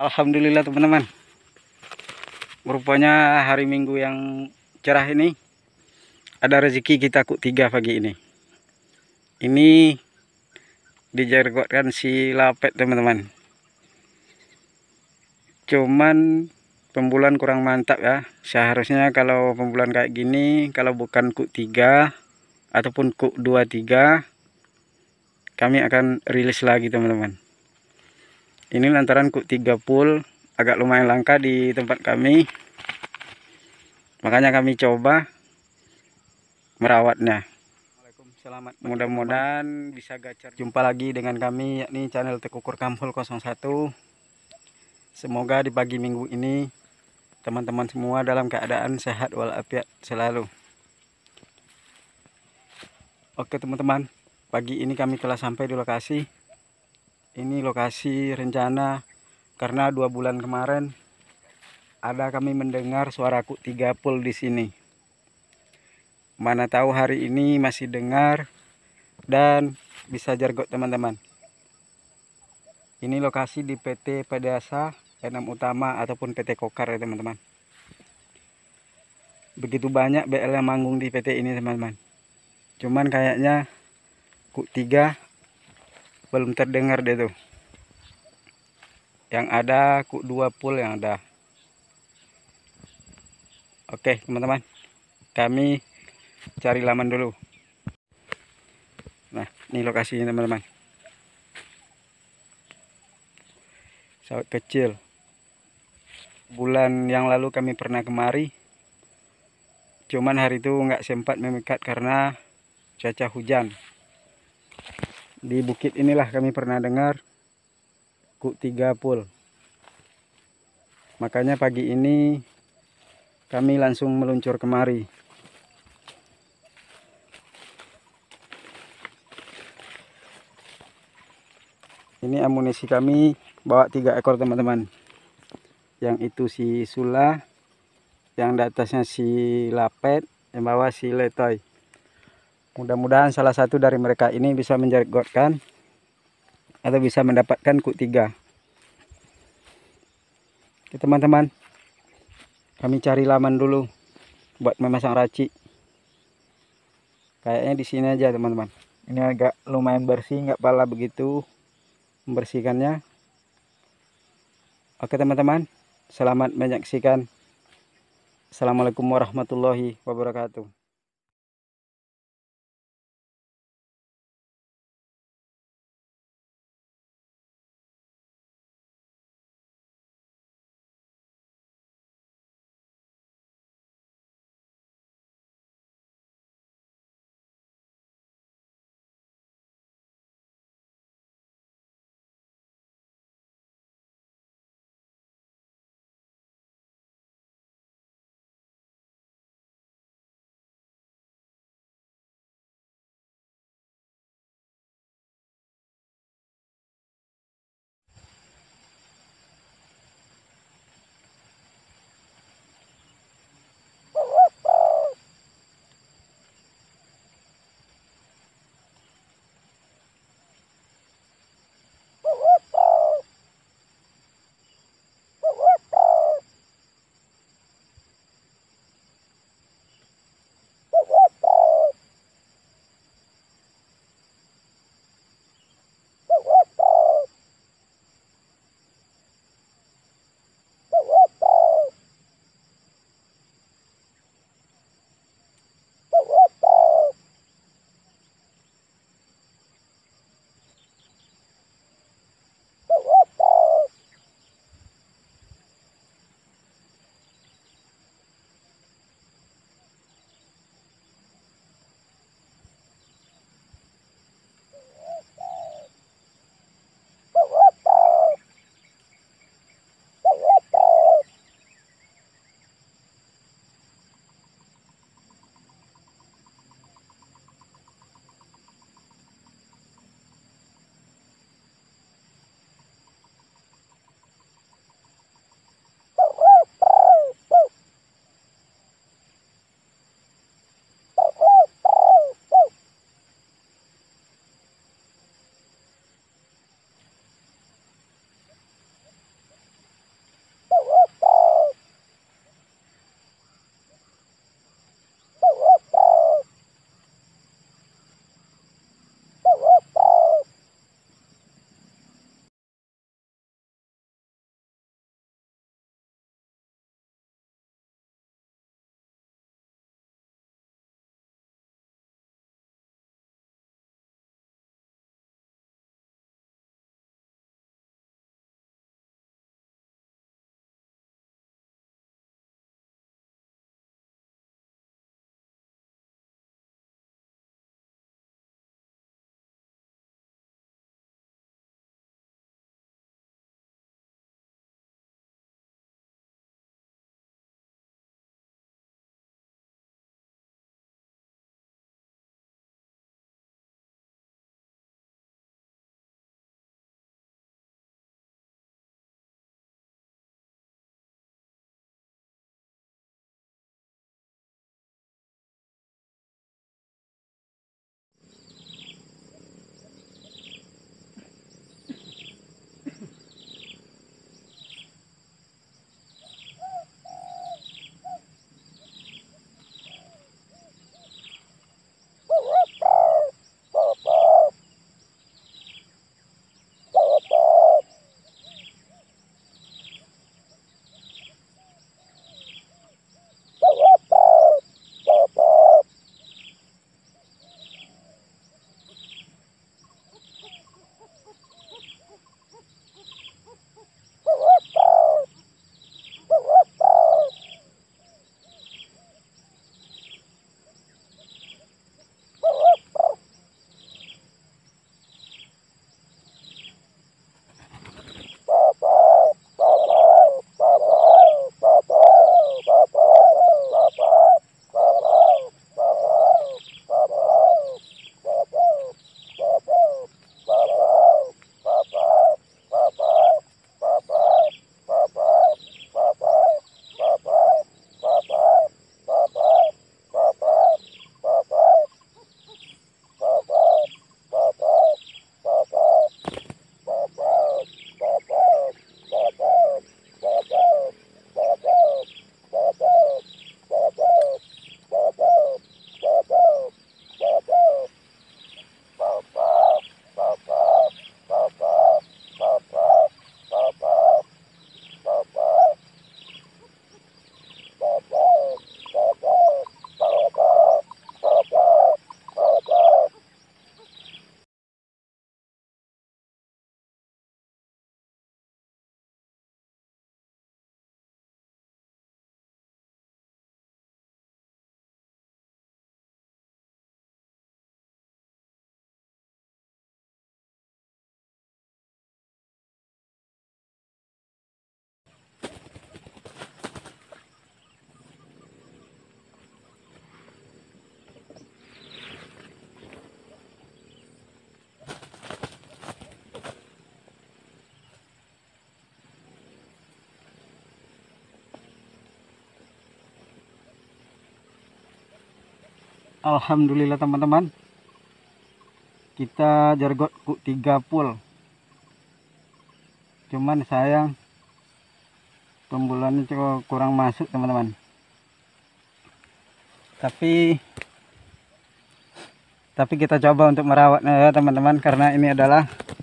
Alhamdulillah teman-teman rupanya hari minggu yang cerah ini ada rezeki kita kuk tiga pagi ini ini dijargotkan si lapet teman-teman cuman pembulan kurang mantap ya seharusnya kalau pembulan kayak gini kalau bukan kuk tiga ataupun kuk dua tiga kami akan rilis lagi teman-teman ini lantaran kuk tiga pool agak lumayan langka di tempat kami makanya kami coba merawatnya selamat mudah-mudahan bisa gacor jumpa lagi dengan kami yakni channel Tekukur Kampul 01 semoga di pagi minggu ini teman-teman semua dalam keadaan sehat walafiat selalu oke teman-teman pagi ini kami telah sampai di lokasi ini lokasi rencana karena dua bulan kemarin ada kami mendengar suara kuk tiga pul di sini. Mana tahu hari ini masih dengar dan bisa jargot teman-teman. Ini lokasi di PT Pedasa Enam Utama ataupun PT Kokar ya teman-teman. Begitu banyak BL yang manggung di PT ini teman-teman. Cuman kayaknya kuk tiga belum terdengar deh tuh yang ada dua pool yang ada oke teman-teman kami cari laman dulu nah ini lokasinya teman-teman sawit kecil bulan yang lalu kami pernah kemari cuman hari itu nggak sempat memikat karena cuaca hujan di bukit inilah kami pernah dengar kuk tiga pul makanya pagi ini kami langsung meluncur kemari ini amunisi kami bawa tiga ekor teman-teman yang itu si Sula yang di atasnya si Lapet yang bawah si Letoy mudah-mudahan salah satu dari mereka ini bisa menjerigotkan atau bisa mendapatkan kuk tiga oke teman-teman kami cari laman dulu buat memasang racik kayaknya di sini aja teman-teman ini agak lumayan bersih nggak pala begitu membersihkannya oke teman-teman selamat menyaksikan assalamualaikum warahmatullahi wabarakatuh Alhamdulillah teman-teman kita jargot 3 pul cuman sayang tumbulannya cukup kurang masuk teman-teman tapi tapi kita coba untuk merawatnya ya teman-teman karena ini adalah